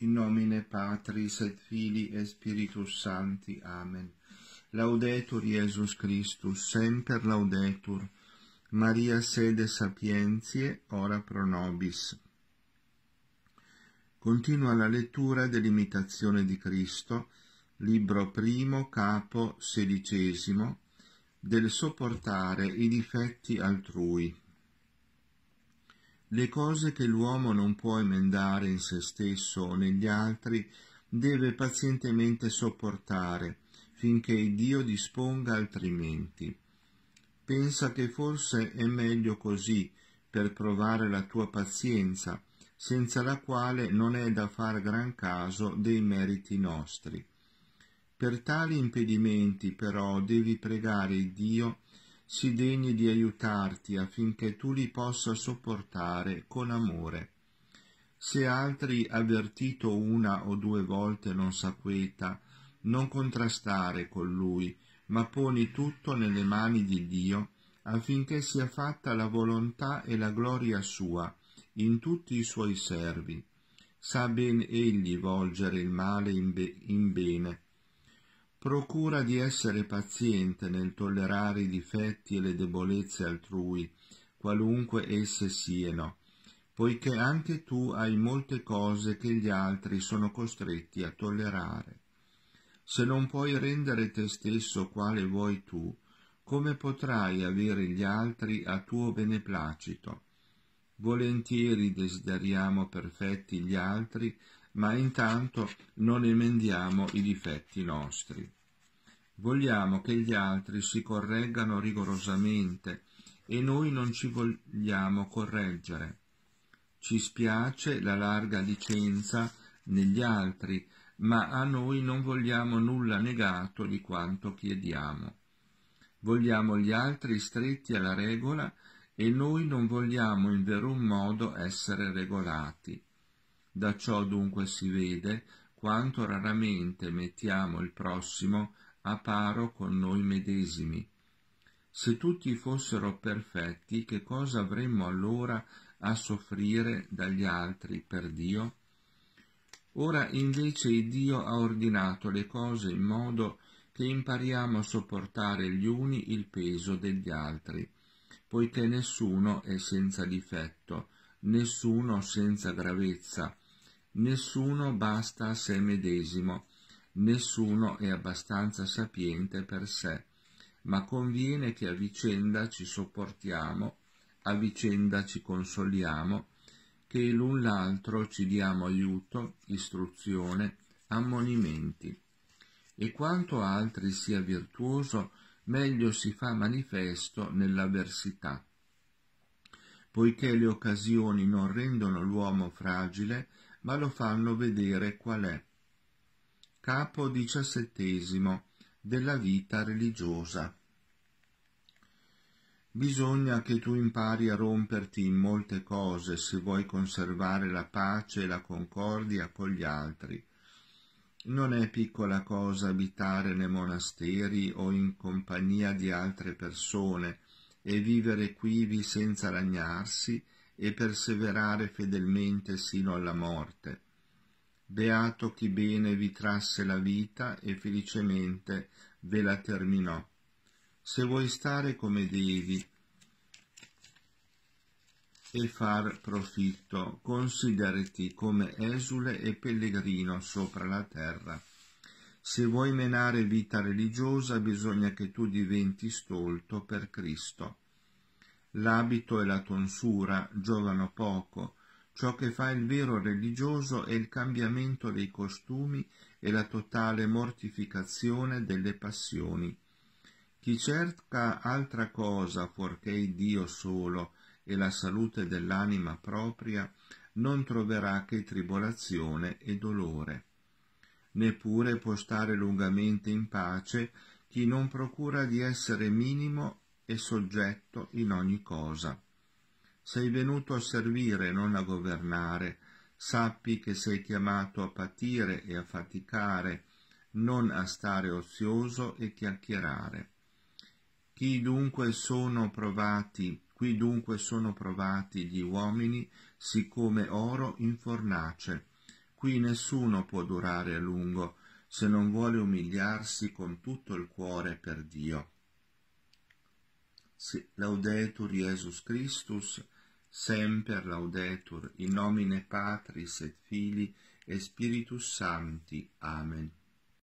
in nomine Patris et Fili e Spiritus Sancti. Amen. Laudetur Iesus Christus, semper laudetur. Maria sede sapientie, ora pro nobis. Continua la lettura dell'imitazione di Cristo, libro primo, capo sedicesimo, del sopportare i difetti altrui. Le cose che l'uomo non può emendare in se stesso o negli altri deve pazientemente sopportare finché Dio disponga altrimenti. Pensa che forse è meglio così per provare la tua pazienza, senza la quale non è da far gran caso dei meriti nostri. Per tali impedimenti però devi pregare Dio si degni di aiutarti affinché tu li possa sopportare con amore. Se altri avvertito una o due volte non s'acqueta, non contrastare con lui, ma poni tutto nelle mani di Dio, affinché sia fatta la volontà e la gloria sua in tutti i suoi servi. Sa ben egli volgere il male in, be- in bene, procura di essere paziente nel tollerare i difetti e le debolezze altrui, qualunque esse siano, poiché anche tu hai molte cose che gli altri sono costretti a tollerare. Se non puoi rendere te stesso quale vuoi tu, come potrai avere gli altri a tuo beneplacito? Volentieri desideriamo perfetti gli altri, ma intanto non emendiamo i difetti nostri. Vogliamo che gli altri si correggano rigorosamente e noi non ci vogliamo correggere. Ci spiace la larga licenza negli altri, ma a noi non vogliamo nulla negato di quanto chiediamo. Vogliamo gli altri stretti alla regola e noi non vogliamo in verun modo essere regolati. Da ciò dunque si vede quanto raramente mettiamo il prossimo a paro con noi medesimi. Se tutti fossero perfetti, che cosa avremmo allora a soffrire dagli altri per Dio? Ora invece Dio ha ordinato le cose in modo che impariamo a sopportare gli uni il peso degli altri, poiché nessuno è senza difetto, nessuno senza gravezza, nessuno basta a sé medesimo, nessuno è abbastanza sapiente per sé, ma conviene che a vicenda ci sopportiamo, a vicenda ci consoliamo, che l'un l'altro ci diamo aiuto, istruzione, ammonimenti. E quanto altri sia virtuoso, meglio si fa manifesto nell'avversità. Poiché le occasioni non rendono l'uomo fragile, ma lo fanno vedere qual è, capo diciassettesimo della vita religiosa. Bisogna che tu impari a romperti in molte cose se vuoi conservare la pace e la concordia con gli altri. Non è piccola cosa abitare nei monasteri o in compagnia di altre persone e vivere quivi senza ragnarsi e perseverare fedelmente sino alla morte Beato chi bene vi trasse la vita e felicemente ve la terminò. Se vuoi stare come devi e far profitto, considerati come esule e pellegrino sopra la terra. Se vuoi menare vita religiosa bisogna che tu diventi stolto per Cristo. L'abito e la tonsura giovano poco, Ciò che fa il vero religioso è il cambiamento dei costumi e la totale mortificazione delle passioni. Chi cerca altra cosa fuorché Dio solo e la salute dell'anima propria, non troverà che tribolazione e dolore. Neppure può stare lungamente in pace chi non procura di essere minimo e soggetto in ogni cosa. Sei venuto a servire, non a governare. Sappi che sei chiamato a patire e a faticare, non a stare ozioso e chiacchierare. Chi dunque sono provati, qui dunque sono provati gli uomini, siccome oro in fornace. Qui nessuno può durare a lungo, se non vuole umiliarsi con tutto il cuore per Dio. Laudetur Jesus Christus, semper laudetur in nomine Patris et Filii e Spiritus Sancti. Amen.